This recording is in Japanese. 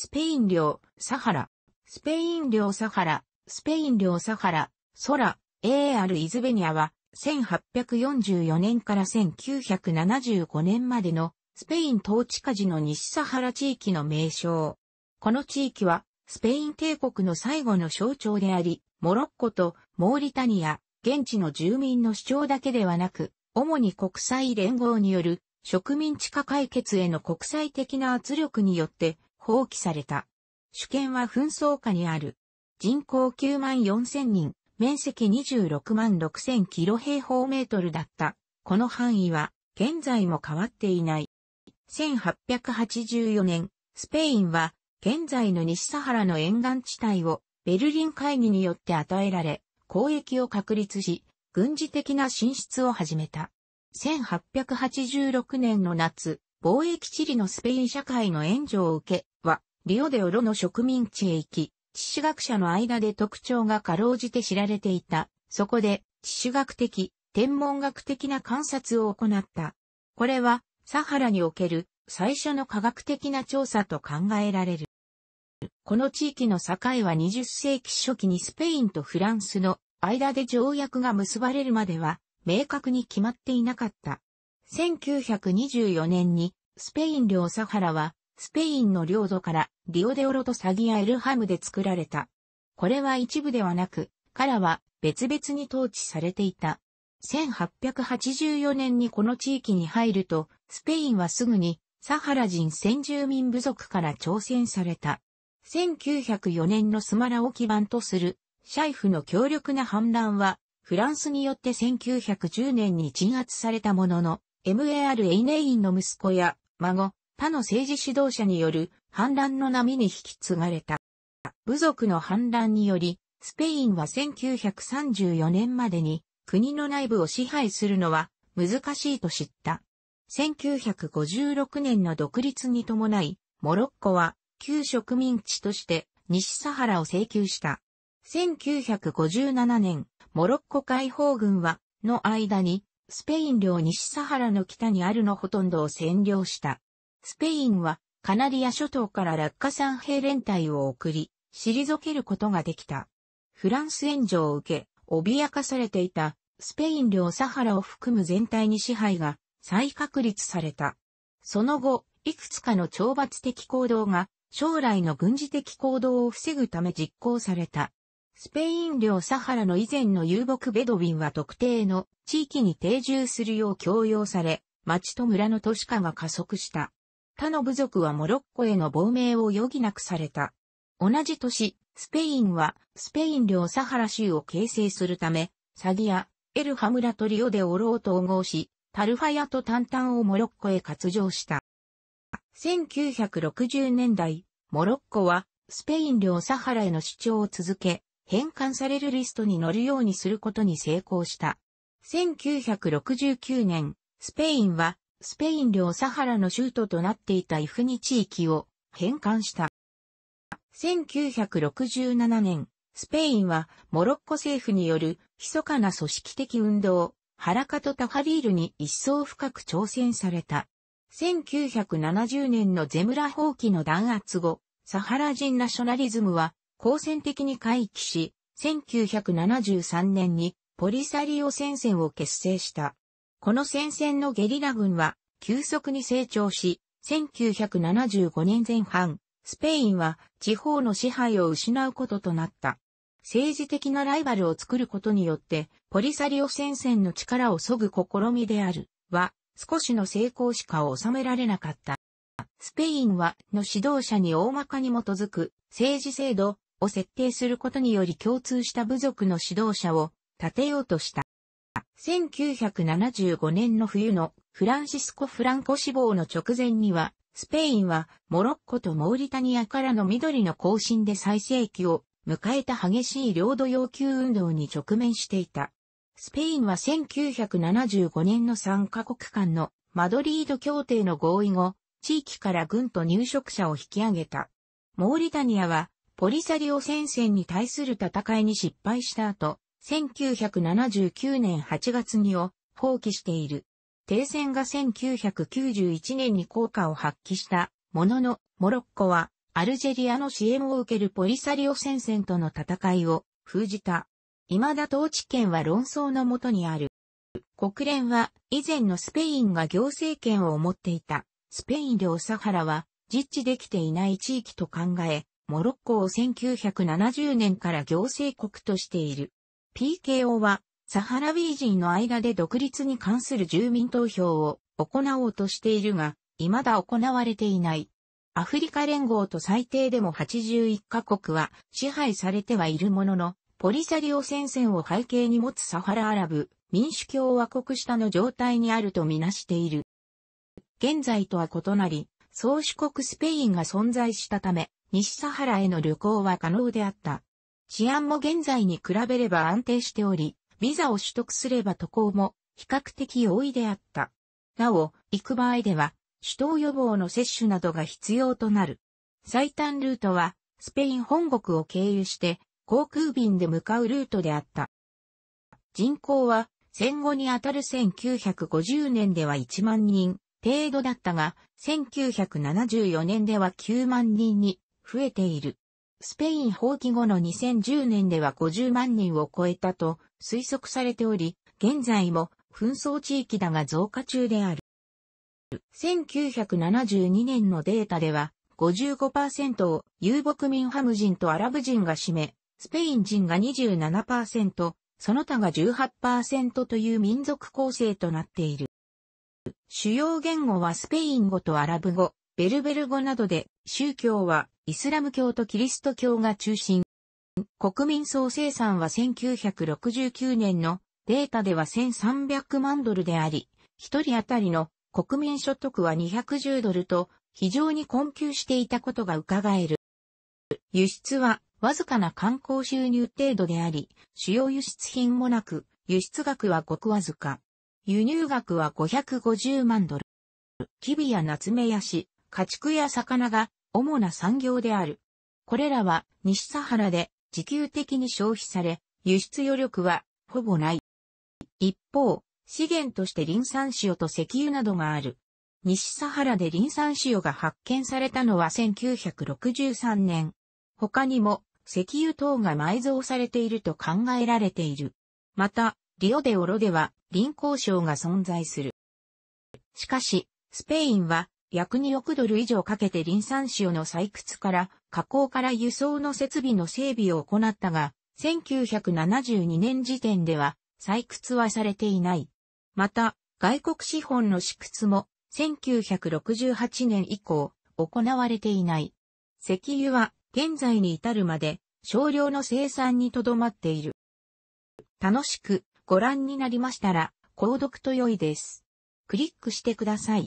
スペイン領、サハラ。スペイン領サハラ、スペイン領サハラ、ソー AR イズベニアは、1844年から1975年までのスペイン統治下地の西サハラ地域の名称。この地域は、スペイン帝国の最後の象徴であり、モロッコとモーリタニア、現地の住民の主張だけではなく、主に国際連合による植民地化解決への国際的な圧力によって放棄された。主権は紛争下にある。人口9万4千人、面積26万6千キロ平方メートルだった。この範囲は現在も変わっていない。1884年、スペインは現在の西サハラの沿岸地帯をベルリン会議によって与えられ、交易を確立し、軍事的な進出を始めた。1886年の夏、貿易地理のスペイン社会の援助を受け、は、リオデオロの植民地へ行き、地主学者の間で特徴がかろうじて知られていた。そこで、地主学的、天文学的な観察を行った。これは、サハラにおける最初の科学的な調査と考えられる。この地域の境は20世紀初期にスペインとフランスの間で条約が結ばれるまでは明確に決まっていなかった。1924年に、スペイン領サハラは、スペインの領土からリオデオロとサギアエルハムで作られた。これは一部ではなく、からは別々に統治されていた。1884年にこの地域に入ると、スペインはすぐにサハラ人先住民部族から挑戦された。1904年のスマラを基盤とするシャイフの強力な反乱は、フランスによって1910年に鎮圧されたものの、MAR エイネインの息子や孫、他の政治指導者による反乱の波に引き継がれた。部族の反乱により、スペインは1934年までに国の内部を支配するのは難しいと知った。1956年の独立に伴い、モロッコは旧植民地として西サハラを請求した。1957年、モロッコ解放軍は、の間にスペイン領西サハラの北にあるのほとんどを占領した。スペインはカナリア諸島から落下山兵連隊を送り、退けることができた。フランス援助を受け、脅かされていたスペイン領サハラを含む全体に支配が再確立された。その後、いくつかの懲罰的行動が将来の軍事的行動を防ぐため実行された。スペイン領サハラの以前の遊牧ベドウィンは特定の地域に定住するよう強要され、町と村の都市化が加速した。他の部族はモロッコへの亡命を余儀なくされた。同じ年、スペインはスペイン領サハラ州を形成するため、サディア、エルハムラトリオでオロを統合し、タルファヤとタンタンをモロッコへ割譲した。1960年代、モロッコはスペイン領サハラへの主張を続け、変換されるリストに載るようにすることに成功した。1969年、スペインは、スペイン領サハラの州都となっていたイフニ地域を返還した。1967年、スペインはモロッコ政府による密かな組織的運動、ハラカとタハリールに一層深く挑戦された。1970年のゼムラ放棄の弾圧後、サハラ人ナショナリズムは好戦的に回帰し、1973年にポリサリオ戦線を結成した。この戦線のゲリラ軍は急速に成長し、1975年前半、スペインは地方の支配を失うこととなった。政治的なライバルを作ることによって、ポリサリオ戦線の力を削ぐ試みである、は、少しの成功しか収められなかった。スペインは、の指導者に大まかに基づく、政治制度、を設定することにより共通した部族の指導者を立てようとした。1975年の冬のフランシスコ・フランコ死亡の直前には、スペインはモロッコとモーリタニアからの緑の行進で最盛期を迎えた激しい領土要求運動に直面していた。スペインは1975年の3カ国間のマドリード協定の合意後、地域から軍と入植者を引き上げた。モーリタニアはポリサリオ戦線に対する戦いに失敗した後、1979年8月にを放棄している。停戦が1991年に効果を発揮したものの、モロッコはアルジェリアの支援を受けるポリサリオ戦線との戦いを封じた。未だ統治権は論争のもとにある。国連は以前のスペインが行政権を持っていたスペイン領サハラは実地できていない地域と考え、モロッコを1970年から行政国としている。PKO は、サハラウィー人の間で独立に関する住民投票を行おうとしているが、未だ行われていない。アフリカ連合と最低でも81カ国は支配されてはいるものの、ポリサリオ戦線を背景に持つサハラアラブ民主共和国下の状態にあるとみなしている。現在とは異なり、宗主国スペインが存在したため、西サハラへの旅行は可能であった。治安も現在に比べれば安定しており、ビザを取得すれば渡航も比較的容易であった。なお、行く場合では、首都予防の接種などが必要となる。最短ルートは、スペイン本国を経由して、航空便で向かうルートであった。人口は、戦後にあたる1950年では1万人程度だったが、1974年では9万人に増えている。スペイン放棄後の2010年では50万人を超えたと推測されており、現在も紛争地域だが増加中である。1972年のデータでは55%を遊牧民ハム人とアラブ人が占め、スペイン人が27%、その他が18%という民族構成となっている。主要言語はスペイン語とアラブ語、ベルベル語などで、宗教はイスラム教とキリスト教が中心。国民総生産は1969年のデータでは1300万ドルであり、一人当たりの国民所得は210ドルと非常に困窮していたことが伺える。輸出はわずかな観光収入程度であり、主要輸出品もなく、輸出額はごくわずか。輸入額は550万ドル。キビやナツメヤシ、家畜や魚が主な産業である。これらは西サハラで自給的に消費され、輸出余力はほぼない。一方、資源としてリン酸塩と石油などがある。西サハラでリン酸塩が発見されたのは1963年。他にも石油等が埋蔵されていると考えられている。また、リオデオロでは臨交渉が存在する。しかし、スペインは約2億ドル以上かけてリン酸塩の採掘から加工から輸送の設備の整備を行ったが、1972年時点では採掘はされていない。また、外国資本の試掘も1968年以降行われていない。石油は現在に至るまで少量の生産にとどまっている。楽しくご覧になりましたら、購読と良いです。クリックしてください。